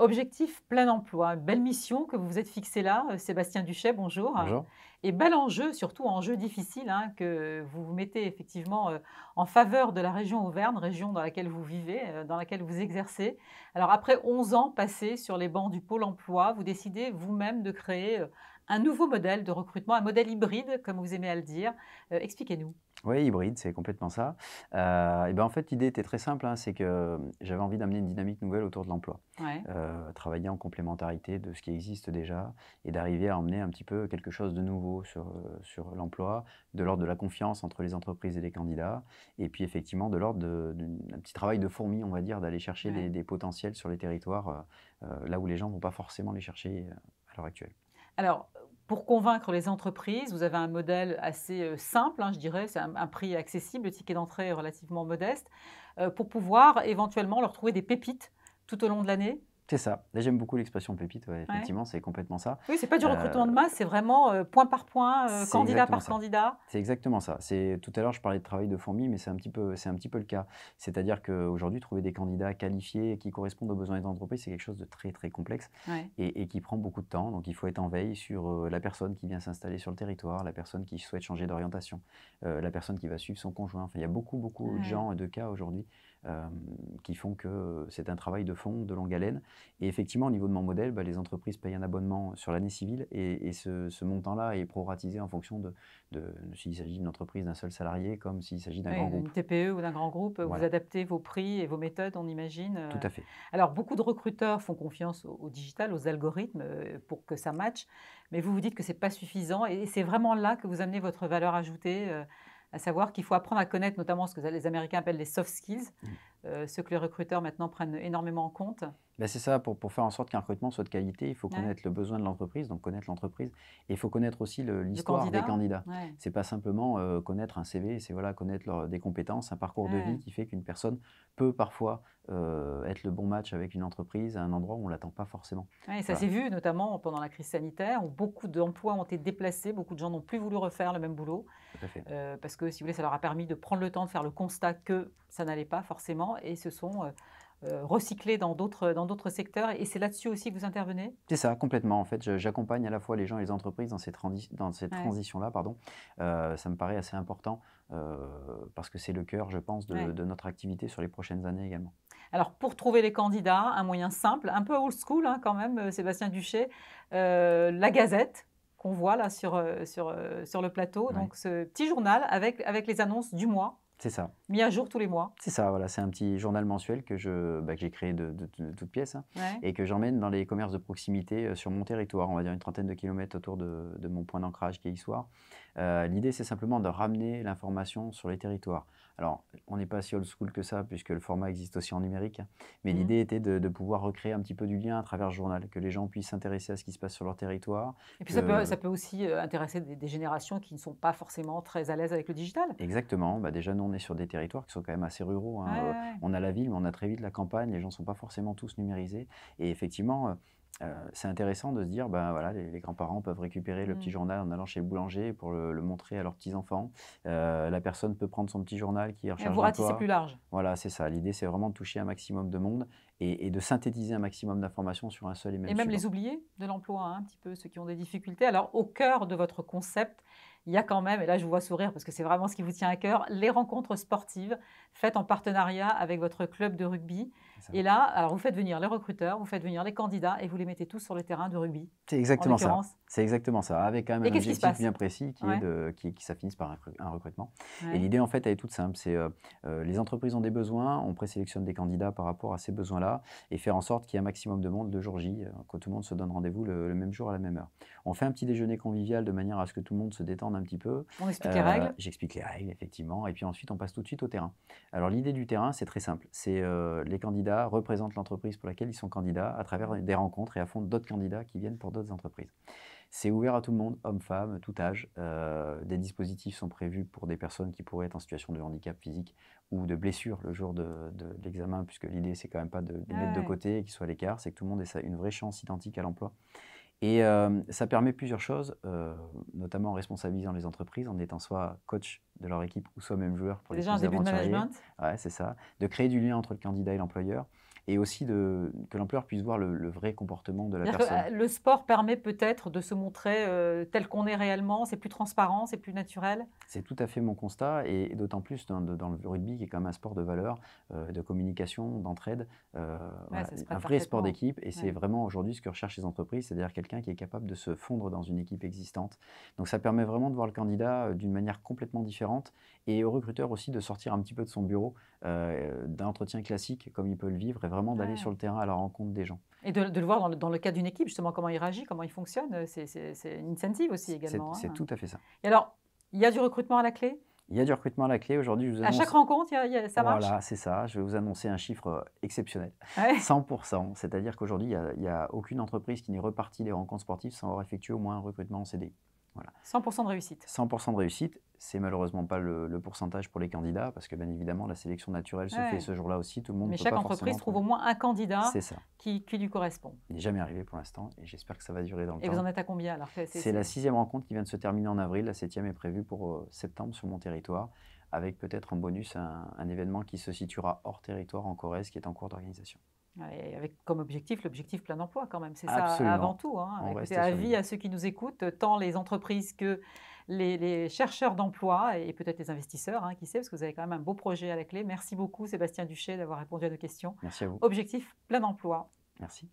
Objectif plein emploi, belle mission que vous vous êtes fixée là, euh, Sébastien Duchet, bonjour. Et bel enjeu, surtout enjeu difficile, hein, que vous vous mettez effectivement euh, en faveur de la région Auvergne, région dans laquelle vous vivez, euh, dans laquelle vous exercez. Alors après 11 ans passés sur les bancs du Pôle emploi, vous décidez vous-même de créer un nouveau modèle de recrutement, un modèle hybride, comme vous aimez à le dire. Expliquez-nous. Oui, hybride, c'est complètement ça. Euh, et ben en fait, l'idée était très simple, hein, c'est que euh, j'avais envie d'amener une dynamique nouvelle autour de l'emploi. Euh, travailler en complémentarité de ce qui existe déjà et d'arriver à emmener un petit peu quelque chose de nouveau sur, sur l'emploi, de l'ordre de la confiance entre les entreprises et les candidats, et puis effectivement de l'ordre d'un petit travail de fourmi, on va dire, d'aller chercher des potentiels sur les territoires là où les gens ne vont pas forcément les chercher à l'heure actuelle. Alors, pour convaincre les entreprises, vous avez un modèle assez euh, simple, hein, je dirais, c'est un, prix accessible, le ticket d'entrée est relativement modeste, euh, pour pouvoir éventuellement leur trouver des pépites tout au long de l'année c'est ça. Là, J'aime beaucoup l'expression pépite, effectivement, c'est complètement ça. Oui, c'est pas du euh, recrutement de masse, c'est vraiment euh, point par point, euh, candidat par candidat. C'est exactement ça. C'est tout à l'heure je parlais de travail de fourmi, mais c'est un petit peu c'est un petit peu le cas. C'est-à-dire qu'aujourd'hui trouver des candidats qualifiés qui correspondent aux besoins des entreprises, c'est quelque chose de très très complexe et, qui prend beaucoup de temps. Donc il faut être en veille sur la personne qui vient s'installer sur le territoire, la personne qui souhaite changer d'orientation, la personne qui va suivre son conjoint. Enfin, il y a beaucoup beaucoup de gens et de cas aujourd'hui euh, qui font que c'est un travail de fond, de longue haleine. Et effectivement, au niveau de mon modèle, bah, les entreprises payent un abonnement sur l'année civile et, ce, montant-là est proratisé en fonction de, s'il s'agit d'une entreprise, d'un seul salarié, comme s'il s'agit d'un grand groupe. Une TPE ou d'un grand groupe, vous adaptez vos prix et vos méthodes, on imagine. Euh. Tout à fait. Alors, beaucoup de recruteurs font confiance au, au digital, aux algorithmes euh, pour que ça matche, mais vous vous dites que ce n'est pas suffisant et c'est vraiment là que vous amenez votre valeur ajoutée à savoir qu'il faut apprendre à connaître notamment ce que les Américains appellent les soft skills, mm. euh, ce que les recruteurs maintenant prennent énormément en compte. Bah, c'est ça, pour, faire en sorte qu'un recrutement soit de qualité, il faut connaître le besoin de l'entreprise, donc connaître l'entreprise, et il faut connaître aussi l'histoire des candidats. Ce C'est pas simplement euh, connaître un CV, c'est voilà, connaître des compétences, un parcours de vie qui fait qu'une personne peut parfois euh, être le bon match avec une entreprise à un endroit où on ne l'attend pas forcément. et ça s'est vu notamment pendant la crise sanitaire, où beaucoup d'emplois ont été déplacés, beaucoup de gens n'ont plus voulu refaire le même boulot, euh, parce que si vous voulez, ça leur a permis de prendre le temps de faire le constat que ça n'allait pas forcément, et ce sont euh, recycler dans d'autres, dans d'autres secteurs. Et c'est là-dessus aussi que vous intervenez C'est ça, complètement. En fait, j'accompagne à la fois les gens et les entreprises dans cette transition dans là Pardon. Euh, ça me paraît assez important euh, parce que c'est le cœur, je pense, de, notre activité sur les prochaines années également. Alors, pour trouver les candidats, un moyen simple, un peu old school hein, quand même, Sébastien Duché, la Gazette qu'on voit là sur, sur, sur le plateau, donc ce petit journal avec, avec les annonces du mois c'est ça. Mis à jour tous les mois. C'est ça, voilà. C'est un petit journal mensuel que bah, j'ai créé de, de, de, toutes pièces hein, et que j'emmène dans les commerces de proximité euh, sur mon territoire, on va dire une trentaine de kilomètres autour de, mon point d'ancrage qui est Issoire. Euh, l'idée, c'est simplement de ramener l'information sur les territoires. Alors, on n'est pas si old school que ça, puisque le format existe aussi en numérique, mais mhm. l'idée était de, pouvoir recréer un petit peu du lien à travers le journal, que les gens puissent s'intéresser à ce qui se passe sur leur territoire. Et puis, ça, peut, ça, peut, aussi euh, intéresser des, générations qui ne sont pas forcément très à l'aise avec le digital. Exactement. Bah, déjà, nous, on est sur des territoires qui sont quand même assez ruraux. Hein. Euh, on a la ville, mais on a très vite la campagne. Les gens ne sont pas forcément tous numérisés. Et effectivement, euh, euh, c'est intéressant de se dire, ben voilà, les, grands-parents peuvent récupérer le petit mm. journal en allant chez le boulanger pour le, montrer à leurs petits-enfants. la personne peut prendre son petit journal qui est recherche d'emploi. Vous plus large. Voilà, c'est ça. L'idée, c'est vraiment de toucher un maximum de monde et, de synthétiser un maximum d'informations sur un seul et même Et même les oubliés de l'emploi, hein, un petit peu, ceux qui ont des difficultés. Alors, au cœur de votre concept, il y a quand même, et là je vous vois sourire parce que c'est vraiment ce qui vous tient à cœur, les rencontres sportives faites en partenariat avec votre club de rugby. Et là, alors vous faites venir les recruteurs, vous faites venir les candidats et vous les mettez tous sur le terrain de rugby. C'est exactement ça. C'est exactement ça, avec un objectif bien précis qui est de, qui, qui, ça finisse par un, recrutement. Et l'idée en fait elle est toute simple, c'est euh, euh, les entreprises ont des besoins, on présélectionne des candidats par rapport à ces besoins-là et faire en sorte qu'il y ait un maximum de monde le jour J, euh, que tout le monde se donne rendez-vous le même jour à la même heure. On fait un petit déjeuner convivial de manière à ce que tout le monde se détende petit peu. On explique les euh, règles. J'explique les règles, effectivement. Et puis ensuite, on passe tout de suite au terrain. Alors l'idée du terrain, c'est très simple. C'est euh, les candidats représentent l'entreprise pour laquelle ils sont candidats à travers des rencontres et à fond d'autres candidats qui viennent pour d'autres entreprises. C'est ouvert à tout le monde, hommes, femmes, tout âge. Euh, des dispositifs sont prévus pour des personnes qui pourraient être en situation de handicap physique ou de blessure le jour de, l'examen, puisque l'idée, c'est quand même pas de les ah mettre de côté et qu'ils soient à l'écart, c'est que tout le monde ait une vraie chance identique à l'emploi. Et euh, ça permet plusieurs choses, euh, notamment en responsabilisant les entreprises, en étant soit coach de leur équipe ou soit même joueur pour les Déjà un début de management Ouais, c'est ça. De créer du lien entre le candidat et l'employeur, et aussi de, que l'employeur puisse voir le, vrai comportement de la personne. Euh, le sport permet peut-être de se montrer euh, tel qu'on est réellement, c'est plus transparent, c'est plus naturel C'est tout à fait mon constat, et d'autant plus dans, le rugby qui est quand même un sport de valeur, euh, de communication, d'entraide, un vrai sport d'équipe, et c'est vraiment aujourd'hui ce que recherchent les entreprises, c'est-à-dire quelqu'un qui est capable de se fondre dans une équipe existante. Donc ça permet vraiment de voir le candidat d'une manière complètement différente, et au recruteur aussi de sortir un petit peu de son bureau, d'un entretien classique comme il peut le vivre, et vraiment d'aller sur le terrain à la rencontre des gens. Et de, le voir dans le, dans le cadre d'une équipe, justement, comment il réagit, comment il fonctionne, euh, c'est une incentive aussi également. C'est hein. tout à fait ça. Et alors, il y a du recrutement à la clé il y a du recrutement à la clé aujourd'hui. À chaque rencontre, ça marche Voilà, c'est ça. Je vais vous annoncer un chiffre euh, exceptionnel. 100%. C'est-à-dire qu'aujourd'hui, il n'y a, a, aucune entreprise qui n'est repartie des rencontres sportives sans avoir effectué au moins un recrutement en CDI. 100% de réussite. 100% de réussite. C'est malheureusement pas le, pourcentage pour les candidats, parce que bien évidemment, la sélection naturelle se fait ce jour-là aussi. Tout le monde Mais chaque entreprise trouve au moins un candidat qui, qui, lui correspond. Il n'est jamais arrivé pour l'instant, et j'espère que ça va durer dans le temps. Et vous en êtes à combien alors C'est la sixième rencontre qui vient de se terminer en avril. La septième est prévue pour euh, septembre sur mon territoire, avec peut-être en bonus un événement qui se situera hors territoire en Corrèze, qui est en cours d'organisation avec comme objectif, l'objectif plein emploi quand même, c'est ça avant tout. Hein. C'est avis à ceux qui nous écoutent, tant les entreprises que les, chercheurs d'emploi et peut-être les investisseurs, hein, qui sait, parce que vous avez quand même un beau projet à la clé. Merci beaucoup Sébastien Duché d'avoir répondu à nos questions. Merci à vous. Objectif plein emploi. Merci.